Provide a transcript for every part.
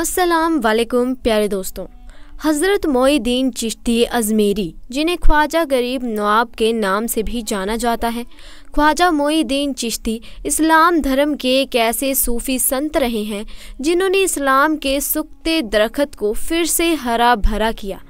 अस्सलाम वालेकुम प्यारे दोस्तों हज़रत मोईदीन चिश्ती अजमेरी जिन्हें ख्वाजा गरीब नवाब के नाम से भी जाना जाता है ख्वाजा मोईदीन चिश्ती इस्लाम धर्म के एक ऐसे सूफ़ी संत रहे हैं जिन्होंने इस्लाम के सुखते दरखत को फिर से हरा भरा किया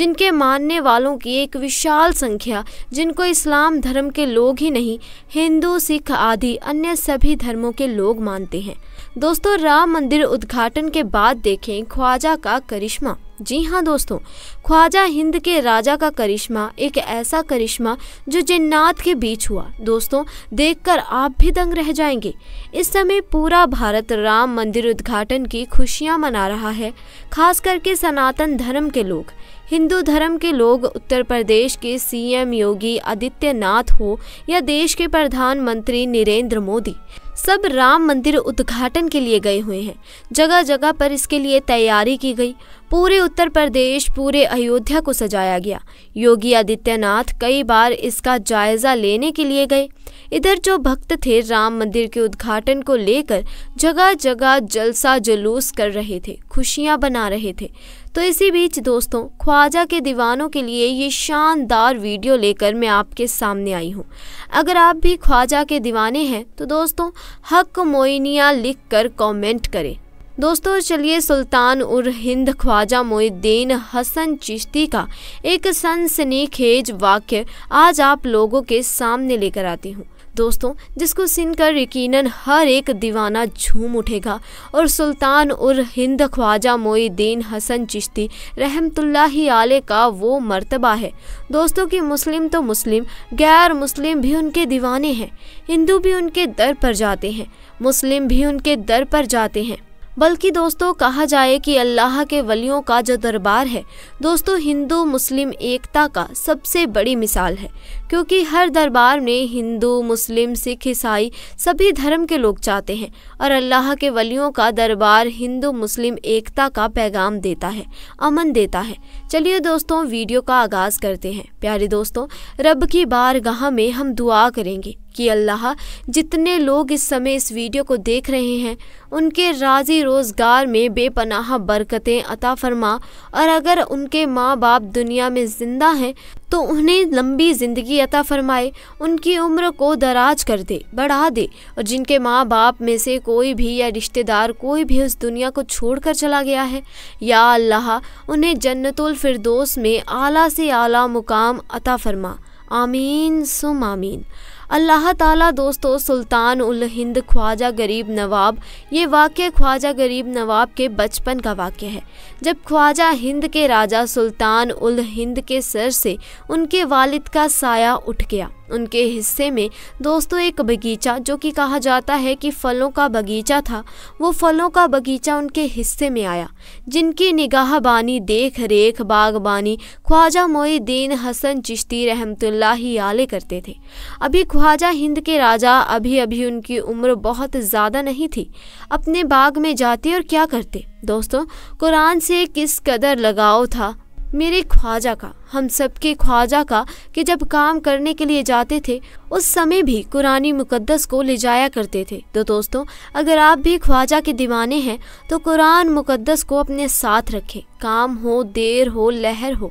जिनके मानने वालों की एक विशाल संख्या जिनको इस्लाम धर्म के लोग ही नहीं हिंदू सिख आदि अन्य सभी धर्मों के लोग मानते हैं दोस्तों राम मंदिर उद्घाटन के बाद देखें ख्वाजा का करिश्मा जी हाँ दोस्तों ख्वाजा हिंद के राजा का करिश्मा एक ऐसा करिश्मा जो जिन्नात के बीच हुआ दोस्तों देखकर आप भी दंग रह जाएंगे इस समय पूरा भारत राम मंदिर उद्घाटन की खुशियाँ मना रहा है खास करके सनातन धर्म के लोग हिंदू धर्म के लोग उत्तर प्रदेश के सीएम योगी आदित्यनाथ हो या देश के प्रधानमंत्री नरेंद्र मोदी सब राम मंदिर उद्घाटन के लिए गए हुए हैं जगह जगह पर इसके लिए तैयारी की गई पूरे उत्तर प्रदेश पूरे अयोध्या को सजाया गया योगी आदित्यनाथ कई बार इसका जायजा लेने के लिए गए इधर जो भक्त थे राम मंदिर के उद्घाटन को लेकर जगह जगह जलसा जुलूस कर रहे थे खुशियां बना रहे थे तो इसी बीच दोस्तों ख्वाजा के दीवानों के लिए ये शानदार वीडियो लेकर मैं आपके सामने आई हूँ अगर आप भी ख्वाजा के दीवाने हैं तो दोस्तों हक मोइनिया लिख कर कॉमेंट करें दोस्तों चलिए सुल्तान उर हिंद ख्वाजा मोहिद्दीन हसन चिश्ती का एक सनसनीखेज वाक्य आज आप लोगों के सामने लेकर आती हूँ दोस्तों जिसको सुनकर यकीनन हर एक दीवाना झूम उठेगा और सुल्तान उर हिंद ख्वाजा मोईद्दीन हसन चिश्ती रहमतुल्ला आले का वो मर्तबा है दोस्तों की मुस्लिम तो मुस्लिम गैर मुस्लिम भी उनके दीवाने हैं हिंदू भी उनके दर पर जाते हैं मुस्लिम भी उनके दर पर जाते हैं बल्कि दोस्तों कहा जाए कि अल्लाह के वलियों का जो दरबार है दोस्तों हिंदू मुस्लिम एकता का सबसे बड़ी मिसाल है क्योंकि हर दरबार में हिंदू मुस्लिम सिख ईसाई सभी धर्म के लोग चाहते हैं और अल्लाह के वलियों का दरबार हिंदू मुस्लिम एकता का पैगाम देता है अमन देता है चलिए दोस्तों वीडियो का आगाज़ करते हैं प्यारे दोस्तों रब की बार में हम दुआ करेंगे कि अल्लाह जितने लोग इस समय इस वीडियो को देख रहे हैं उनके राज़ी रोज़गार में बेपनाह बरकतें अता फरमा और अगर उनके माँ बाप दुनिया में ज़िंदा हैं तो उन्हें लंबी ज़िंदगी अता फरमाए उनकी उम्र को दराज कर दे बढ़ा दे और जिनके माँ बाप में से कोई भी या रिश्तेदार कोई भी उस दुनिया को छोड़कर चला गया है या अल्लाह उन्हें जन्नतुल फिरदौस में आला से आला मुकाम अता फरमा आमीन सुम आमीन अल्लाह ताला दोस्तों सुल्तान उल हिंद ख्वाजा गरीब नवाब ये वाक़ ख्वाजा गरीब नवाब के बचपन का वाक्य है जब ख्वाजा हिंद के राजा सुल्तान उल हिंद के सर से उनके वालिद का साया उठ गया उनके हिस्से में दोस्तों एक बगीचा जो कि कहा जाता है कि फलों का बगीचा था वो फलों का बगीचा उनके हिस्से में आया जिनकी निगाह बानी देख रेख बागबानी ख्वाजा मोईद्दीन हसन चिश्ती रहमतुल्ला आले करते थे अभी ख्वाजा हिंद के राजा अभी अभी उनकी उम्र बहुत ज़्यादा नहीं थी अपने बाग में जाते और क्या करते दोस्तों कुरान से किस कदर लगाव था मेरे ख्वाजा का हम सबके ख्वाजा का कि जब काम करने के लिए जाते थे उस समय भी कुरानी मुकद्दस को ले जाया करते थे तो दोस्तों अगर आप भी ख्वाजा के दीवाने हैं तो कुरान मुकद्दस को अपने साथ रखें काम हो देर हो लहर हो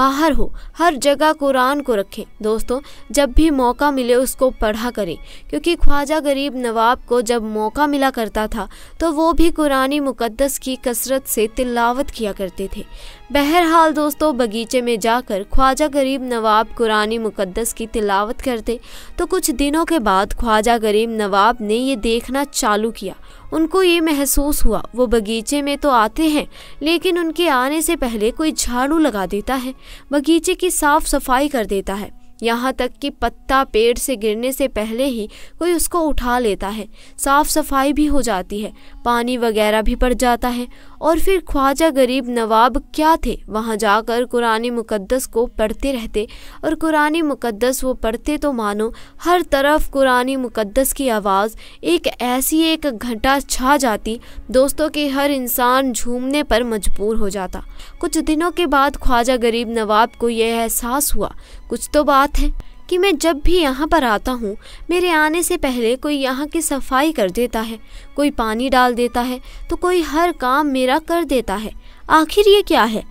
बाहर हो हर जगह कुरान को रखें दोस्तों जब भी मौका मिले उसको पढ़ा करें क्योंकि ख्वाजा गरीब नवाब को जब मौका मिला करता था तो वो भी कुरानी मुकद्दस की कसरत से तिलावत किया करते थे बहरहाल दोस्तों बगीचे में जा जाकर ख्वाजा गरीब नवाब कुरानी मुकद्दस की तिलावत करते तो कुछ दिनों के बाद ख्वाजा गरीब नवाब ने ये देखना चालू किया उनको ये महसूस हुआ वो बगीचे में तो आते हैं लेकिन उनके आने से पहले कोई झाड़ू लगा देता है बगीचे की साफ़ सफाई कर देता है यहाँ तक कि पत्ता पेड़ से गिरने से पहले ही कोई उसको उठा लेता है साफ़ सफाई भी हो जाती है पानी वगैरह भी पड़ जाता है और फिर ख्वाजा गरीब नवाब क्या थे वहाँ जाकर कुरानी मुकद्दस को पढ़ते रहते और कुरानी मुकद्दस वो पढ़ते तो मानो हर तरफ कुरानी मुकद्दस की आवाज़ एक ऐसी एक घंटा छा जाती दोस्तों के हर इंसान झूमने पर मजबूर हो जाता कुछ दिनों के बाद ख्वाजा गरीब नवाब को यह एहसास हुआ कुछ तो बात बात है कि मैं जब भी यहाँ पर आता हूँ मेरे आने से पहले कोई यहाँ की सफाई कर देता है कोई पानी डाल देता है तो कोई हर काम मेरा कर देता है आखिर ये क्या है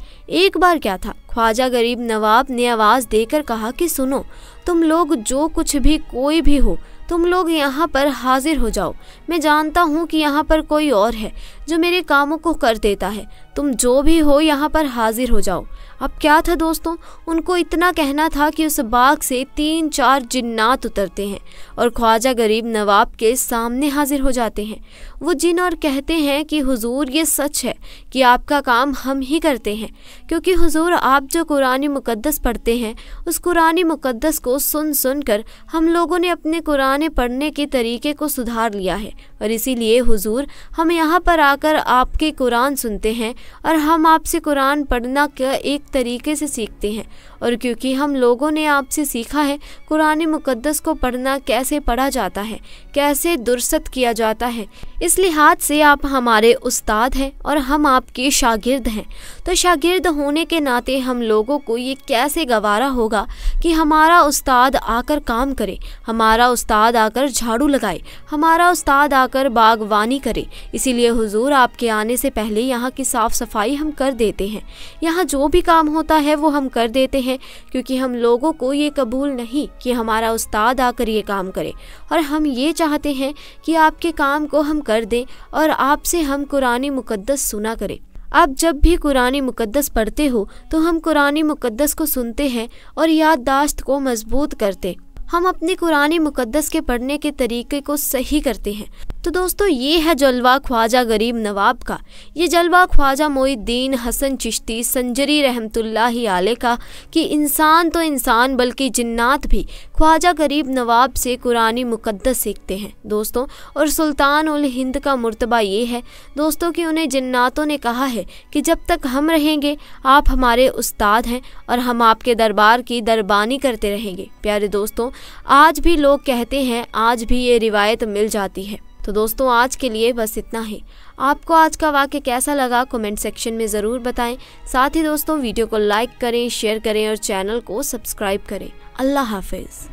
एक बार क्या था ख्वाजा गरीब नवाब ने आवाज़ देकर कहा कि सुनो तुम लोग जो कुछ भी कोई भी हो तुम लोग यहाँ पर हाजिर हो जाओ मैं जानता हूँ कि यहाँ पर कोई और है जो मेरे कामों को कर देता है तुम जो भी हो यहाँ पर हाजिर हो जाओ अब क्या था दोस्तों उनको इतना कहना था कि उस बाग से तीन चार जिन्नात उतरते हैं और ख्वाजा गरीब नवाब के सामने हाजिर हो जाते हैं वो जिन और कहते हैं कि हुजूर ये सच है कि आपका काम हम ही करते हैं क्योंकि हुजूर आप जो कुरान मुकद्दस पढ़ते हैं उस कुरान मुकद्दस को सुन सुन कर हम लोगों ने अपने कुरान पढ़ने के तरीके को सुधार लिया है और इसीलिए हुजूर हम यहाँ पर आकर आपके कुरान सुनते हैं और हम आपसे कुरान पढ़ना का एक तरीके से सीखते हैं और क्योंकि हम लोगों ने आपसे सीखा है कुरान मुकद्दस को पढ़ना कैसे पढ़ा जाता है कैसे दुरुस्त किया जाता है इस लिहाज से आप हमारे उस्ताद हैं और हम आपके शागिर्द हैं तो शागिर्द होने के नाते हम लोगों को ये कैसे गवारा होगा कि हमारा उस्ताद आकर काम करे हमारा उस्ताद आकर झाड़ू लगाए हमारा उस्ताद आ जाकर बागवानी करें इसीलिए हुजूर आपके आने से पहले यहाँ की साफ़ सफाई हम कर देते हैं यहाँ जो भी काम होता है वो हम कर देते हैं क्योंकि हम लोगों को ये कबूल नहीं कि हमारा उस्ताद आकर ये काम करे और हम ये चाहते हैं कि आपके काम को हम कर दें और आपसे हम कुरान मुकद्दस सुना करें आप जब भी कुरान मुकद्दस पढ़ते हो तो हम कुरान मुकद्दस को सुनते हैं और याददाश्त को मजबूत करते हम अपने कुरान मुकद्दस के पढ़ने के तरीके को सही करते हैं तो दोस्तों ये है जलवा ख्वाजा गरीब नवाब का ये जलवा ख्वाजा मोईद्दीन हसन चिश्ती संजरी रहमतुल्ला आले का कि इंसान तो इंसान बल्कि जिन्नात भी ख्वाजा गरीब नवाब से कुरानी मुकद्दस सीखते हैं दोस्तों और सुल्तान उल हिंद का मरतबा ये है दोस्तों कि उन्हें जन्नातों ने कहा है कि जब तक हम रहेंगे आप हमारे उस्ताद हैं और हम आपके दरबार की दरबानी करते रहेंगे प्यारे दोस्तों आज भी लोग कहते हैं आज भी ये रिवायत मिल जाती है तो दोस्तों आज के लिए बस इतना ही आपको आज का वाक्य कैसा लगा कमेंट सेक्शन में ज़रूर बताएं साथ ही दोस्तों वीडियो को लाइक करें शेयर करें और चैनल को सब्सक्राइब करें अल्लाह हाफिज़